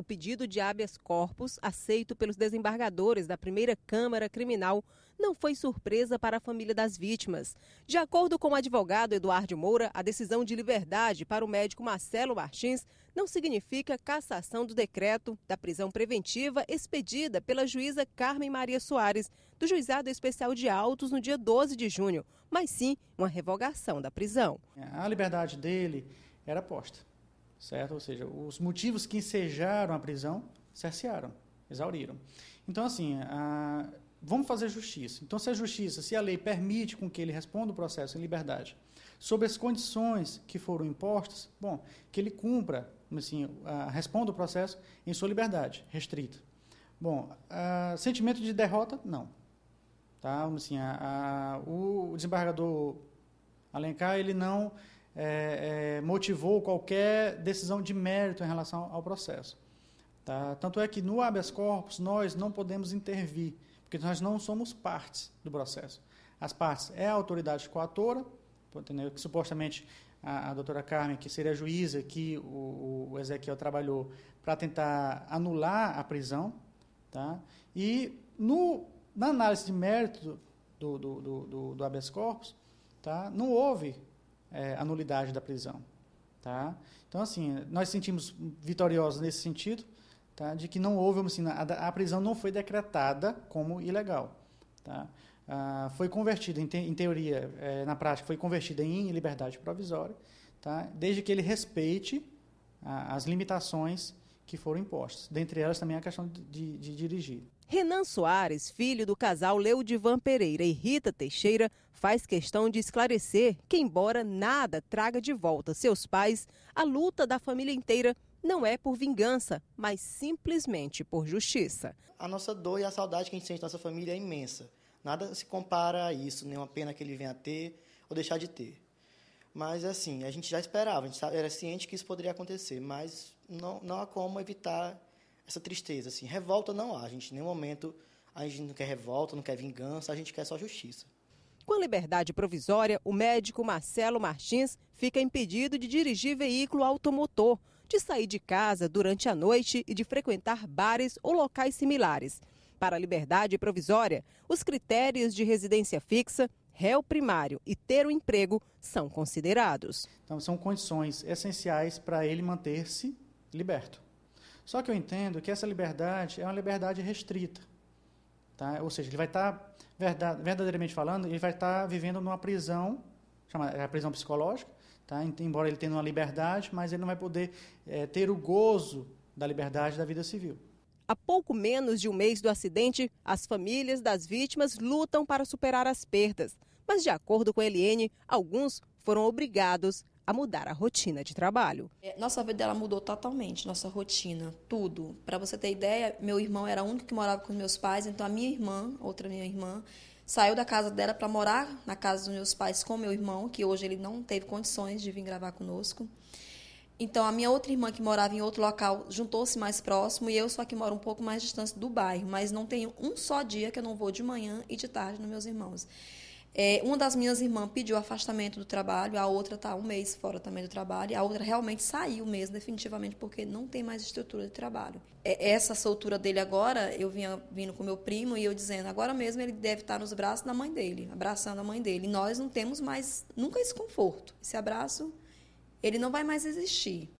o pedido de habeas corpus aceito pelos desembargadores da primeira Câmara Criminal não foi surpresa para a família das vítimas. De acordo com o advogado Eduardo Moura, a decisão de liberdade para o médico Marcelo Martins não significa cassação do decreto da prisão preventiva expedida pela juíza Carmen Maria Soares, do Juizado Especial de Autos no dia 12 de junho, mas sim uma revogação da prisão. A liberdade dele era posta certo? Ou seja, os motivos que ensejaram a prisão cercearam, exauriram. Então, assim, a, vamos fazer justiça. Então, se a justiça, se a lei permite com que ele responda o processo em liberdade, sob as condições que foram impostas, bom, que ele cumpra, assim, a, responda o processo em sua liberdade restrita. Bom, a, sentimento de derrota, não. Tá? Assim, a, o desembargador Alencar, ele não é, é, motivou qualquer decisão de mérito em relação ao processo. Tá? Tanto é que no habeas corpus nós não podemos intervir, porque nós não somos partes do processo. As partes é a autoridade coatora, que supostamente a, a doutora Carmen, que seria a juíza que o, o Ezequiel trabalhou para tentar anular a prisão. Tá? E no, na análise de mérito do, do, do, do, do habeas corpus, tá? não houve é, a nulidade da prisão. Tá? Então, assim, nós sentimos vitoriosos nesse sentido, tá? de que não houve, assim, a, a prisão não foi decretada como ilegal. Tá? Ah, foi convertida, em, te, em teoria, é, na prática, foi convertida em liberdade provisória, tá? desde que ele respeite a, as limitações que foram impostas. Dentre elas também a questão de, de, de dirigir. Renan Soares, filho do casal Leudivan Pereira e Rita Teixeira, faz questão de esclarecer que, embora nada traga de volta seus pais, a luta da família inteira não é por vingança, mas simplesmente por justiça. A nossa dor e a saudade que a gente sente da nossa família é imensa. Nada se compara a isso, nenhuma pena que ele venha a ter ou deixar de ter. Mas, assim, a gente já esperava, a gente era ciente que isso poderia acontecer, mas não, não há como evitar essa tristeza, assim, revolta não há, a gente em nenhum momento a gente não quer revolta, não quer vingança, a gente quer só justiça. Com a liberdade provisória, o médico Marcelo Martins fica impedido de dirigir veículo automotor, de sair de casa durante a noite e de frequentar bares ou locais similares. Para a liberdade provisória, os critérios de residência fixa, réu primário e ter um emprego são considerados. Então, são condições essenciais para ele manter-se liberto. Só que eu entendo que essa liberdade é uma liberdade restrita. Tá? Ou seja, ele vai tá estar, verdadeiramente falando, ele vai estar tá vivendo numa prisão, chamada é prisão psicológica, tá? embora ele tenha uma liberdade, mas ele não vai poder é, ter o gozo da liberdade da vida civil. Há pouco menos de um mês do acidente, as famílias das vítimas lutam para superar as perdas. Mas, de acordo com a Eliene, alguns foram obrigados a mudar a rotina de trabalho. É, nossa vida ela mudou totalmente, nossa rotina, tudo. Para você ter ideia, meu irmão era o único que morava com meus pais, então a minha irmã, outra minha irmã, saiu da casa dela para morar na casa dos meus pais com meu irmão, que hoje ele não teve condições de vir gravar conosco. Então, a minha outra irmã que morava em outro local juntou-se mais próximo e eu só que moro um pouco mais distante do bairro, mas não tenho um só dia que eu não vou de manhã e de tarde nos meus irmãos. É, uma das minhas irmãs pediu afastamento do trabalho, a outra está um mês fora também do trabalho, a outra realmente saiu mesmo, definitivamente, porque não tem mais estrutura de trabalho. É, essa soltura dele agora, eu vinha vindo com meu primo e eu dizendo, agora mesmo ele deve estar tá nos braços da mãe dele, abraçando a mãe dele. E nós não temos mais nunca esse conforto, esse abraço, ele não vai mais existir.